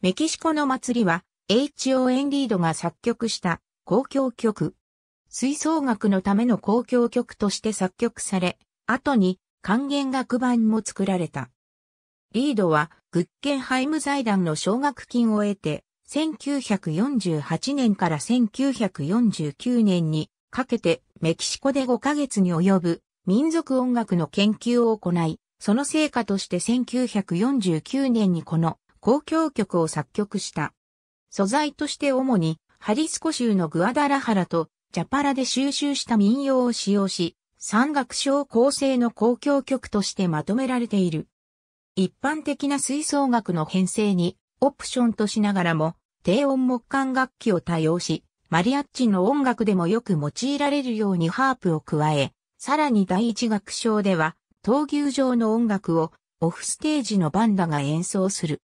メキシコの祭りは、H.O. エンリードが作曲した公共曲。吹奏楽のための公共曲として作曲され、後に還元楽版も作られた。リードは、グッケンハイム財団の奨学金を得て、1948年から1949年にかけてメキシコで5ヶ月に及ぶ民族音楽の研究を行い、その成果として1949年にこの交響曲を作曲した。素材として主にハリスコ州のグアダラハラとジャパラで収集した民謡を使用し、三岳章構成の交響曲としてまとめられている。一般的な吹奏楽の編成にオプションとしながらも低音木管楽器を多用し、マリアッチの音楽でもよく用いられるようにハープを加え、さらに第一楽章では闘牛場の音楽をオフステージのバンダが演奏する。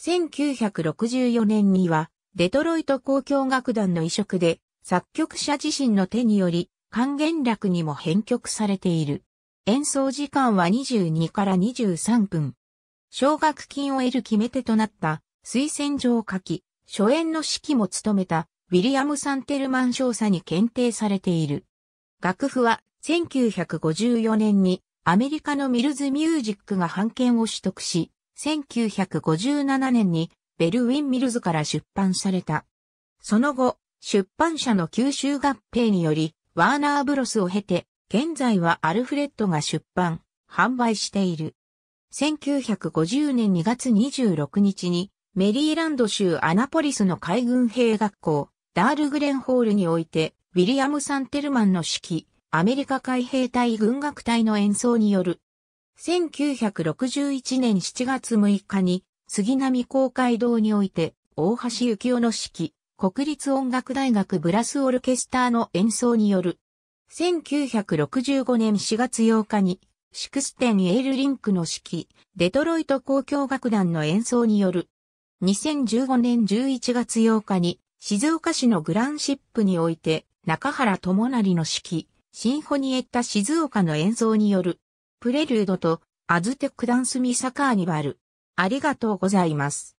1964年には、デトロイト交響楽団の移植で、作曲者自身の手により、還元楽にも編曲されている。演奏時間は22から23分。奨学金を得る決め手となった推薦状を書き、初演の指揮も務めたウィリアム・サンテルマン少佐に検定されている。楽譜は1954年にアメリカのミルズミュージックが版権を取得し、1957年にベルウィン・ミルズから出版された。その後、出版社の吸収合併により、ワーナーブロスを経て、現在はアルフレッドが出版、販売している。1950年2月26日に、メリーランド州アナポリスの海軍兵学校、ダールグレンホールにおいて、ウィリアム・サンテルマンの指揮、アメリカ海兵隊軍楽隊の演奏による1961年7月6日に杉並公会堂において大橋幸夫の指揮、国立音楽大学ブラスオルケスターの演奏による。1965年4月8日にシクステン・エールリンクの指揮、デトロイト交響楽団の演奏による。2015年11月8日に静岡市のグランシップにおいて中原智成の指揮、シンフォニエッタ静岡の演奏による。プレリュードとアズテックダンスミサカーニバル。ありがとうございます。